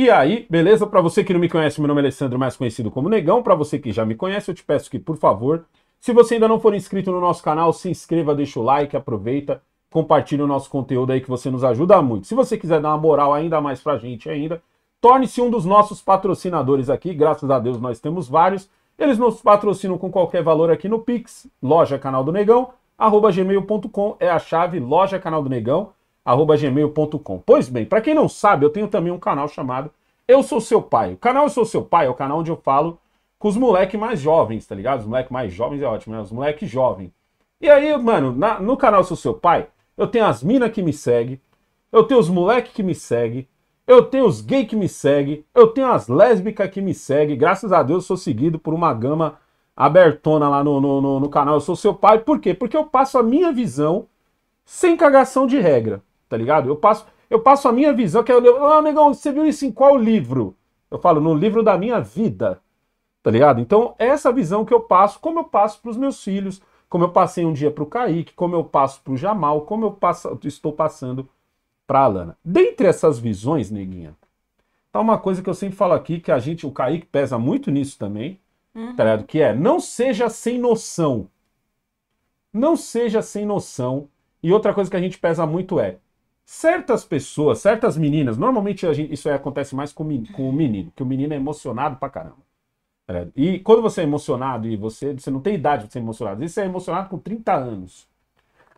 E aí, beleza? Para você que não me conhece, meu nome é Alessandro, mais conhecido como Negão. Para você que já me conhece, eu te peço que, por favor, se você ainda não for inscrito no nosso canal, se inscreva, deixa o like, aproveita, compartilha o nosso conteúdo aí que você nos ajuda muito. Se você quiser dar uma moral ainda mais pra gente ainda, torne-se um dos nossos patrocinadores aqui. Graças a Deus nós temos vários. Eles nos patrocinam com qualquer valor aqui no Pix, loja canal do Negão, arroba gmail.com é a chave, loja canal do Negão gmail.com. Pois bem, para quem não sabe, eu tenho também um canal chamado Eu Sou Seu Pai. O canal Eu Sou Seu Pai é o canal onde eu falo com os moleques mais jovens, tá ligado? Os moleques mais jovens é ótimo, né? Os moleques jovens. E aí, mano, na, no canal Eu Sou Seu Pai, eu tenho as minas que me seguem, eu tenho os moleques que me seguem, eu tenho os gays que me seguem, eu tenho as lésbicas que me seguem. Graças a Deus eu sou seguido por uma gama abertona lá no, no, no, no canal Eu Sou Seu Pai. Por quê? Porque eu passo a minha visão sem cagação de regra tá ligado? Eu passo, eu passo a minha visão, que é eu, ah, negão, você viu isso em qual livro? Eu falo, no livro da minha vida, tá ligado? Então, essa visão que eu passo, como eu passo para os meus filhos, como eu passei um dia para o Kaique, como eu passo para o Jamal, como eu passo, estou passando para a Alana. Dentre essas visões, neguinha, tá uma coisa que eu sempre falo aqui, que a gente, o Kaique pesa muito nisso também, uhum. tá ligado? Que é, não seja sem noção. Não seja sem noção. E outra coisa que a gente pesa muito é, Certas pessoas, certas meninas, normalmente gente, isso é, acontece mais com, com, o menino, que o menino é emocionado pra caramba. É, e quando você é emocionado e você, você não tem idade de ser emocionado, isso é emocionado com 30 anos.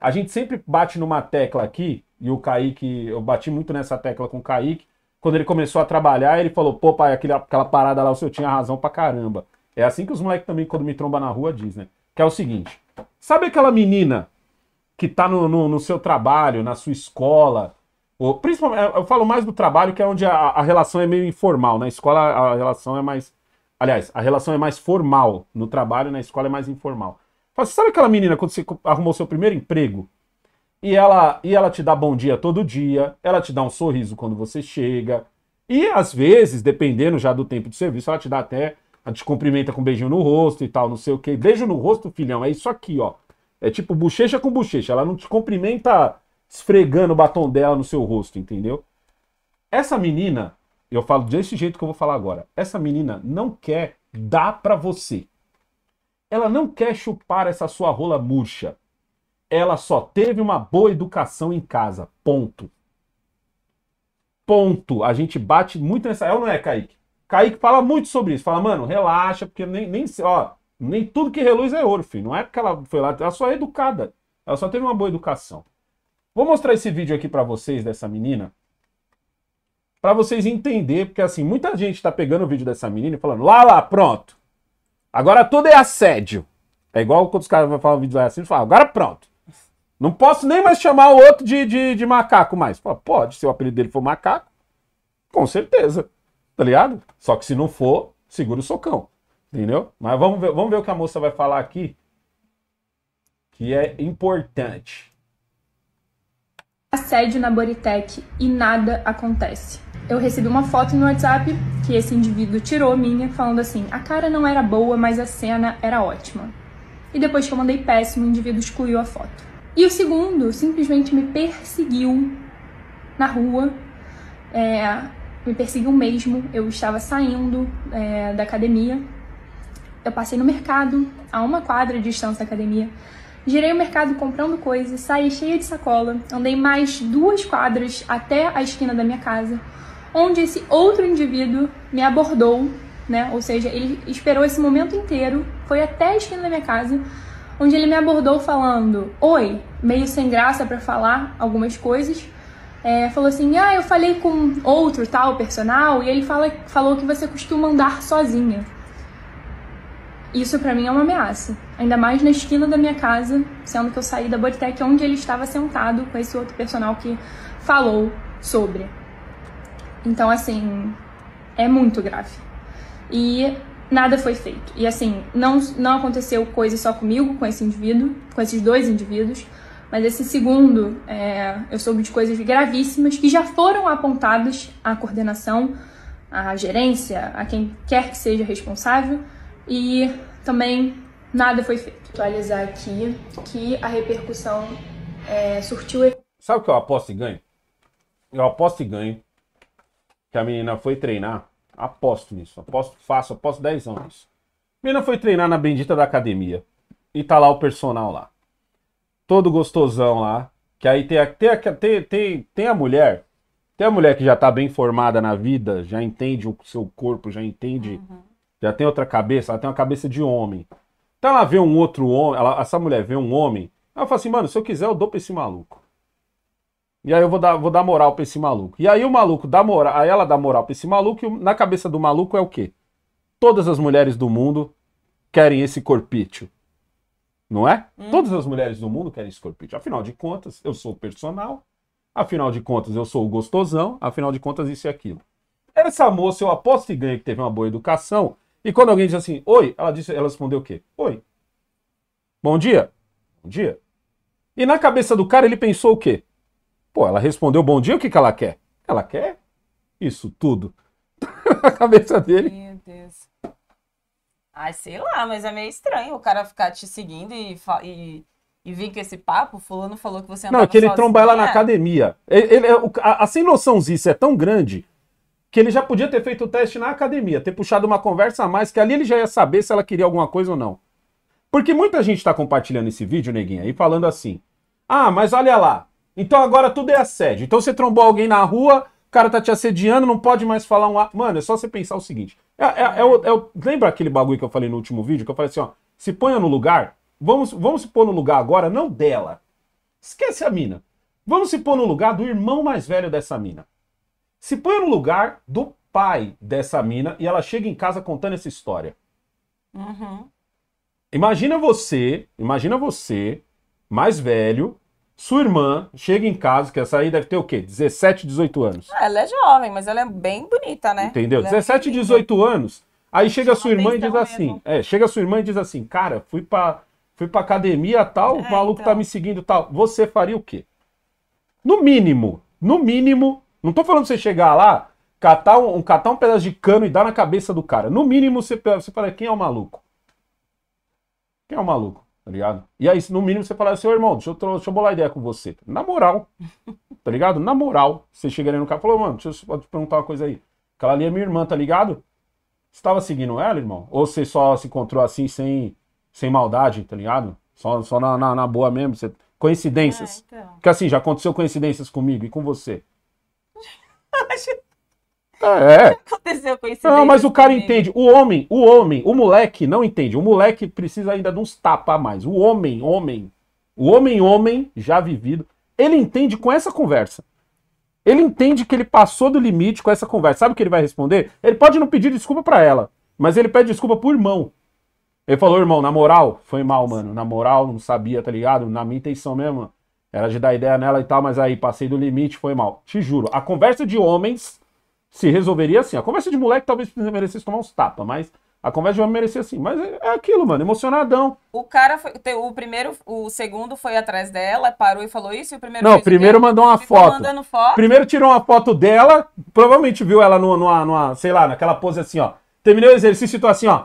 A gente sempre bate numa tecla aqui, e o Kaique, eu bati muito nessa tecla com o Kaique, quando ele começou a trabalhar, ele falou, pô, pai, aquela, aquela parada lá, o senhor tinha razão pra caramba. É assim que os moleques também, quando me tromba na rua, diz, né? Que é o seguinte: sabe aquela menina que está no, no, no, seu trabalho, na sua escola. Ou, principalmente, é, eu falo mais do trabalho, que é onde a, a relação é meio informal. Na escola, a relação é mais. Aliás, a relação é mais formal. No trabalho, na escola, é mais informal. Você assim, sabe aquela menina quando você arrumou seu primeiro emprego? E ela, e ela te dá bom dia todo dia, ela te dá um sorriso quando você chega. E às vezes, dependendo já do tempo de serviço, ela te dá até. Ela te cumprimenta com um beijinho no rosto e tal, não sei o quê. Beijo no rosto, filhão, é isso aqui, ó. É tipo bochecha com bochecha. Ela não te cumprimenta esfregando o batom dela no seu rosto, entendeu? Essa menina, eu falo desse jeito que eu vou falar agora. Essa menina não quer dar para você. Ela não quer chupar essa sua rola murcha. Ela só teve uma boa educação em casa. Ponto. Ponto. A gente bate muito nessa. É ou não é, Kaique? Kaique fala muito sobre isso. Fala, mano, relaxa, porque nem, nem. Ó, nem tudo que reluz é ouro, filho. Não é que ela foi lá, ela só é educada. Ela só teve uma boa educação. Vou mostrar esse vídeo aqui para vocês dessa menina. para vocês entender, porque assim, muita gente tá pegando o vídeo dessa menina e falando: "Lá lá, pronto. Agora tudo é assédio". É igual quando os caras vão falar um vídeo assim, falam: "Agora pronto. Não posso nem mais chamar o outro de, de, de macaco mais". Fala, pode, se o apelido dele for macaco, com certeza. Tá ligado? Só que se não for, segura o socão. Entendeu? Mas vamos ver, vamos ver o que a moça vai falar aqui, que é importante. Assédio na Boritec e nada acontece. Eu recebi uma foto no WhatsApp que esse indivíduo tirou minha, falando assim: a cara não era boa, mas a cena era ótima. E depois que eu mandei péssimo, o indivíduo excluiu a foto. E o segundo simplesmente me perseguiu na rua, é, me perseguiu mesmo. Eu estava saindo é, da academia eu passei no mercado, a uma quadra de distância da academia. Girei o mercado comprando coisas, saí cheia de sacola, andei mais duas quadras até a esquina da minha casa, onde esse outro indivíduo me abordou, né? Ou seja, ele esperou esse momento inteiro, foi até a esquina da minha casa, onde ele me abordou falando: "Oi", meio sem graça para falar algumas coisas. É, falou assim: "Ah, eu falei com outro tal personal e ele fala, falou que você costuma andar sozinha". Isso para mim é uma ameaça, ainda mais na esquina da minha casa, sendo que eu saí da Bodytech onde ele estava sentado com esse outro personal que falou sobre. Então, assim, é muito grave. E nada foi feito. E assim, não, não aconteceu coisa só comigo, com esse indivíduo, com esses dois indivíduos, mas esse segundo, é, eu soube de coisas gravíssimas que já foram apontadas à coordenação, à gerência, a quem quer que seja responsável e também nada foi feito. Atualizar aqui que a repercussão é, surtiu Sabe o que eu aposto e ganho? Eu aposto e ganho que a menina foi treinar. Aposto nisso, aposto, faço, aposto 10 anos nisso. A menina foi treinar na bendita da academia e tá lá o personal lá. Todo gostosão lá. Que aí tem a, tem a, tem, tem, tem a mulher tem a mulher que já tá bem formada na vida, já entende o seu corpo, já entende uhum já tem outra cabeça, ela tem uma cabeça de homem. Então ela vê um outro homem, ela, essa mulher vê um homem, ela fala assim, mano, se eu quiser eu dou pra esse maluco. E aí eu vou dar, vou dar moral pra esse maluco. E aí o maluco dá moral, aí ela dá moral pra esse maluco, e na cabeça do maluco é o quê? Todas as mulheres do mundo querem esse corpício. Não é? Hum. Todas as mulheres do mundo querem esse corpício. Afinal de contas, eu sou o personal, afinal de contas, eu sou o gostosão, afinal de contas, isso e aquilo. Essa moça, eu aposto e ganho que teve uma boa educação, e quando alguém diz assim, oi, ela, disse, ela respondeu o quê? Oi. Bom dia. Bom dia. E na cabeça do cara ele pensou o quê? Pô, ela respondeu bom dia, o que, que ela quer? Ela quer isso tudo. na cabeça dele. Meu Deus. Ai, sei lá, mas é meio estranho o cara ficar te seguindo e, e, e vir com esse papo. Fulano falou que você é andava Não, que ele tromba ela na academia. Ele, ele, a, a sem noçãozice é tão grande que ele já podia ter feito o teste na academia, ter puxado uma conversa a mais, que ali ele já ia saber se ela queria alguma coisa ou não. Porque muita gente está compartilhando esse vídeo, neguinha, e falando assim: ah, mas olha lá, então agora tudo é assédio. Então você trombou alguém na rua, o cara tá te assediando, não pode mais falar um. A... Mano, é só você pensar o seguinte: é, é, é, o, é o... lembra aquele bagulho que eu falei no último vídeo? Que eu falei assim: ó, se ponha no lugar, vamos, vamos se pôr no lugar agora, não dela. Esquece a mina. Vamos se pôr no lugar do irmão mais velho dessa mina. Se põe no lugar do pai dessa mina e ela chega em casa contando essa história. Uhum. Imagina você, imagina você, mais velho, sua irmã chega em casa, que essa aí deve ter o quê? 17, 18 anos. Ah, ela é jovem, mas ela é bem bonita, né? Entendeu? Ela 17, é 18 anos. Aí chega sua irmã e diz assim, mesmo. é, chega sua irmã e diz assim, cara, fui pra, fui pra academia tal, é, o maluco tá então. tá me seguindo tal. Você faria o quê? No mínimo, no mínimo, não tô falando de você chegar lá, catar um, catar um pedaço de cano e dar na cabeça do cara. No mínimo, você, você fala, quem é o maluco? Quem é o maluco? Tá ligado? E aí, no mínimo, você fala assim, irmão, deixa eu, deixa eu bolar ideia com você. Na moral, tá ligado? Na moral, você chega ali no cara e falou, mano, deixa eu te perguntar uma coisa aí. Aquela ali é minha irmã, tá ligado? Você tava seguindo ela, irmão? Ou você só se encontrou assim, sem, sem maldade, tá ligado? Só, só na, na, na boa mesmo, você... coincidências. É, então. Porque assim, já aconteceu coincidências comigo e com você. É, é. aconteceu Não, ah, mas o cara entende. O homem, o homem, o moleque não entende. O moleque precisa ainda de uns tapa a mais. O homem, homem. O homem, homem, já vivido. Ele entende com essa conversa. Ele entende que ele passou do limite com essa conversa. Sabe o que ele vai responder? Ele pode não pedir desculpa para ela, mas ele pede desculpa pro irmão. Ele falou, irmão, na moral, foi mal, mano. Na moral, não sabia, tá ligado? Na minha intenção mesmo. Era de dar ideia nela e tal, mas aí passei do limite, foi mal. Te juro, a conversa de homens se resolveria assim. A conversa de moleque talvez merecesse tomar uns tapas, mas a conversa de homem merecia assim. Mas é, é aquilo, mano, emocionadão. O cara foi. O primeiro, o segundo foi atrás dela, parou e falou isso, e o primeiro. Não, o primeiro mandou uma foto. foto. Primeiro tirou uma foto dela, provavelmente viu ela numa, numa, numa, sei lá, naquela pose assim, ó. Terminou o exercício e tô assim, ó.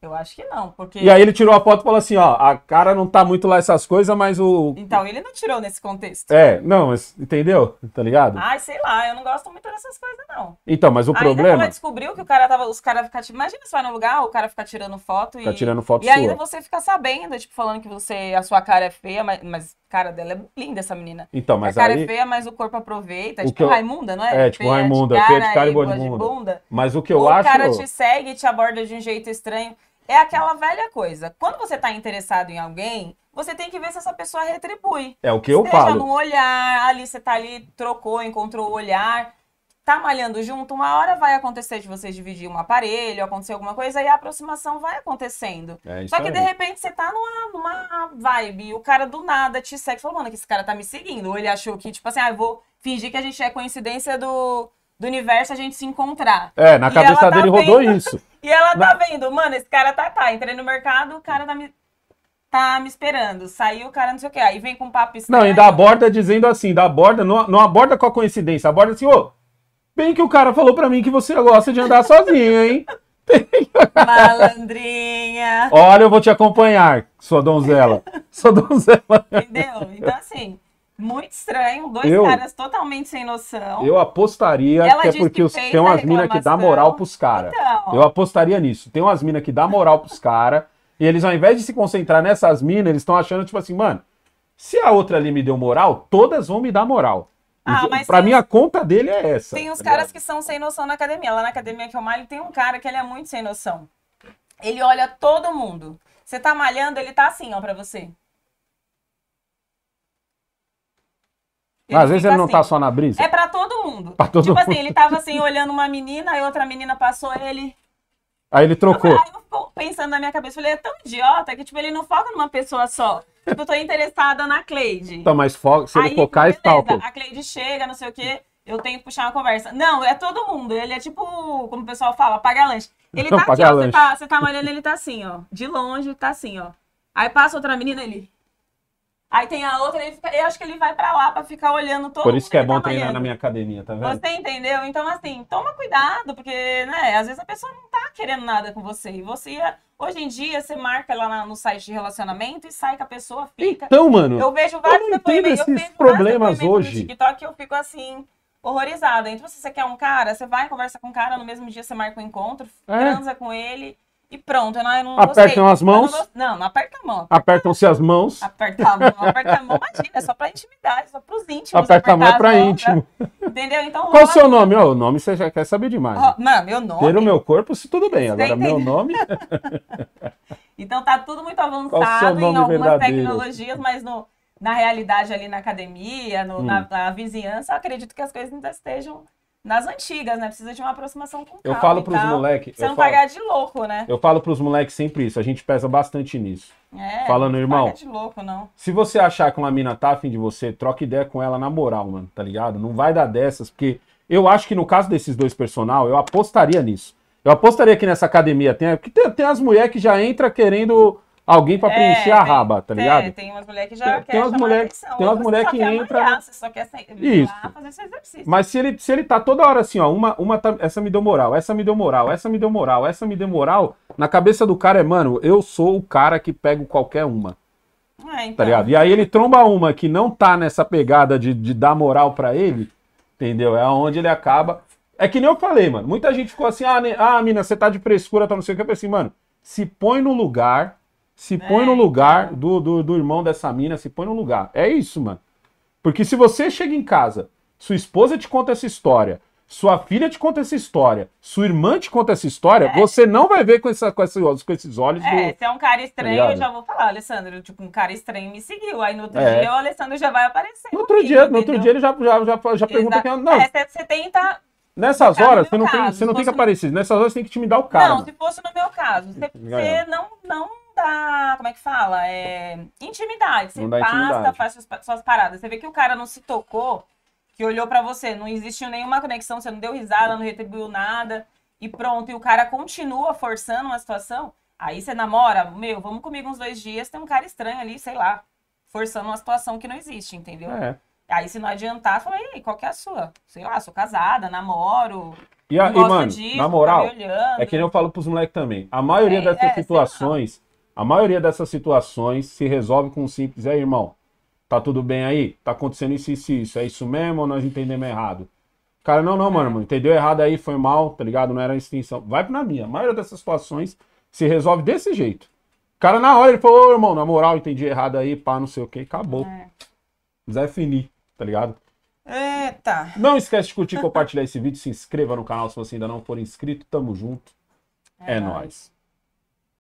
Eu acho que não, porque. E aí ele tirou a foto e falou assim: ó, a cara não tá muito lá essas coisas, mas o. Então, ele não tirou nesse contexto. É, não, mas entendeu? Tá ligado? Ai, sei lá, eu não gosto muito dessas coisas, não. Então, mas o ainda problema. Ela descobriu que o cara tava. Os caras ficam. Imagina você vai no lugar, o cara fica tirando foto e. Tá tirando foto E ainda você fica sabendo, tipo, falando que você. A sua cara é feia, mas, mas cara dela é linda, essa menina. Então, mas. A cara é aí... é feia, mas o corpo aproveita. O tipo, eu... Raimunda, não é? É, tipo, feia, Raimunda, de cara, feia de cara e boa de bunda. Mas o que eu o acho. O cara te segue e te aborda de um jeito estranho. É aquela velha coisa. Quando você está interessado em alguém, você tem que ver se essa pessoa retribui. É o que eu pago. falo. no olhar, ali você tá ali, trocou, encontrou o olhar, tá malhando junto, uma hora vai acontecer de vocês dividir um aparelho, acontecer alguma coisa, e a aproximação vai acontecendo. É Só que aí. de repente você tá numa, numa vibe, e o cara do nada te segue e fala, mano, que esse cara tá me seguindo. Ou ele achou que, tipo assim, ah, eu vou fingir que a gente é coincidência do do universo a gente se encontrar. É, na cabeça tá dele rodou vendo, isso. E ela tá na... tá vendo, mano, esse cara tá, tá, entrei no mercado, o cara tá me, tá me esperando. Saiu o cara não sei o que. Aí vem com um papo estranho. Não, e da borda dizendo assim, da borda, não, não aborda com a coincidência, aborda assim, ô, bem que o cara falou pra mim que você gosta de andar sozinho, hein? Malandrinha. Olha, eu vou te acompanhar, sua donzela. sua donzela. Entendeu? Então, assim, muito estranho, dois eu, caras totalmente sem noção. Eu apostaria Ela que é porque que os, tem umas minas que dá moral pros caras. Então. Eu apostaria nisso. Tem umas minas que dá moral pros caras. e eles, ao invés de se concentrar nessas minas, eles estão achando, tipo assim, mano, se a outra ali me deu moral, todas vão me dar moral. Ah, mas pra mim, a conta dele é essa. Tem uns tá caras que são sem noção na academia. Lá na academia que eu malho, tem um cara que ele é muito sem noção. Ele olha todo mundo. Você tá malhando, ele tá assim, ó, pra você. às vezes ele assim, não tá assim. só na brisa. É para todo mundo. Pra todo tipo assim, mundo. assim, ele tava assim olhando uma menina, aí outra menina passou ele. Aí ele trocou. Aí eu fico pensando na minha cabeça, falei, é tão idiota que tipo ele não foca numa pessoa só. Tipo, eu tô interessada na Cleide. Então, mas foca, se ele aí, focar e tal. A Cleide chega, não sei o quê, eu tenho que puxar uma conversa. Não, é todo mundo. Ele é tipo, como o pessoal fala, paga lanche. Ele tá não, aqui, você tá, você tá ele tá assim, ó. De longe, tá assim, ó. Aí passa outra menina, ele. Aí tem a outra, ele fica, eu acho que ele vai para lá para ficar olhando todo Por isso que é bom tá treinar na minha academia, tá vendo? Você entendeu? Então, assim, toma cuidado, porque, né, às vezes a pessoa não tá querendo nada com você. E você, hoje em dia, você marca lá no site de relacionamento e sai com a pessoa, fica. Então, mano, eu vejo vários eu não entendo esses problemas hoje. No TikTok eu fico assim, horrorizada. Então, se você quer um cara, você vai, conversa com o um cara, no mesmo dia você marca um encontro, é. transa com ele e pronto. Eu não, eu não Apertam gostei. as mãos? Não, não, não, aperta a mão. Apertam-se as mãos? Aperta a mão, aperta a mão, imagina, é só pra intimidade, só pros íntimos. Aperta a mão é pra mãos, íntimo. Né? Entendeu? Então, Qual o seu nome? Oh, o nome você já quer saber demais. Oh, não, meu nome. Ter o meu corpo, se tudo bem. Você Agora, meu nome. então tá tudo muito avançado em algumas verdadeiro? tecnologias, mas no, na realidade ali na academia, no, hum. na, na vizinhança, acredito que as coisas ainda estejam nas antigas, né? Precisa de uma aproximação com Eu falo pros moleques. Você não falo, pagar de louco, né? Eu falo pros moleques sempre isso, a gente pesa bastante nisso. É, Falando, não irmão. de louco, não. Se você achar que uma mina tá afim de você, troca ideia com ela na moral, mano, tá ligado? Não vai dar dessas, porque eu acho que no caso desses dois personal, eu apostaria nisso. Eu apostaria que nessa academia tem. Porque tem, tem as mulheres que já entra querendo alguém para é, preencher é, a raba, tá ligado? Tem, tem umas mulheres que já tem, quer umas mulher, Tem umas mulheres que entram... você só quer sair, Isso. fazer exercício. Mas se ele, se ele tá toda hora assim, ó, uma, uma tá, essa me deu moral, essa me deu moral, essa me deu moral, essa me deu moral, na cabeça do cara é, mano, eu sou o cara que pego qualquer uma. É, então. Tá ligado? E aí ele tromba uma que não tá nessa pegada de, de dar moral para ele, entendeu? É onde ele acaba... É que nem eu falei, mano. Muita gente ficou assim, ah, ne... ah mina, você tá de frescura, tá não sei o que. Eu pensei, mano, se põe no lugar se põe no né? lugar do, do, do irmão dessa mina, se põe no lugar. É isso, mano. Porque se você chega em casa, sua esposa te conta essa história, sua filha te conta essa história, sua irmã te conta essa história, é. você não vai ver com, essa, com, esses, com esses olhos. É, do... se é um cara estranho, tá eu já vou falar, Alessandro, tipo, um cara estranho me seguiu. Aí no outro é. dia o Alessandro já vai aparecer. No outro dia, no outro dia ele já, já, já, já pergunta quem é. Não. É, você tenta. Nessas horas, você não, caso, tem, você não tem que aparecer. Nessas horas você tem que te me dar o caso. Não, se fosse no meu caso, você, você não, não muita. Tá, como é que fala? É, intimidade. Você passa, intimidade. faz suas, suas paradas. Você vê que o cara não se tocou, que olhou para você, não existiu nenhuma conexão, você não deu risada, não retribuiu nada, e pronto. E o cara continua forçando uma situação. Aí você namora, meu, vamos comigo uns dois dias, tem um cara estranho ali, sei lá, forçando uma situação que não existe, entendeu? É. Aí se não adiantar, fala, e aí, qual que é a sua? Sei lá, sou casada, namoro. E, a, e mano, disso, na moral, tá é que eu falo pros moleques também. A maioria é, dessas é, situações a maioria dessas situações se resolve com um simples, aí, irmão, tá tudo bem aí? Tá acontecendo isso, isso, isso. É isso mesmo ou nós entendemos errado? Cara, não, não, mano, entendeu errado aí, foi mal, tá ligado? Não era a extinção. Vai na minha. A maioria dessas situações se resolve desse jeito. O cara, na hora, ele falou, irmão, na moral, entendi errado aí, pá, não sei o que, acabou. É. Zé Fini, tá ligado? É, tá. Não esquece de curtir, e compartilhar esse vídeo, se inscreva no canal se você ainda não for inscrito. Tamo junto. É, é nóis. nóis.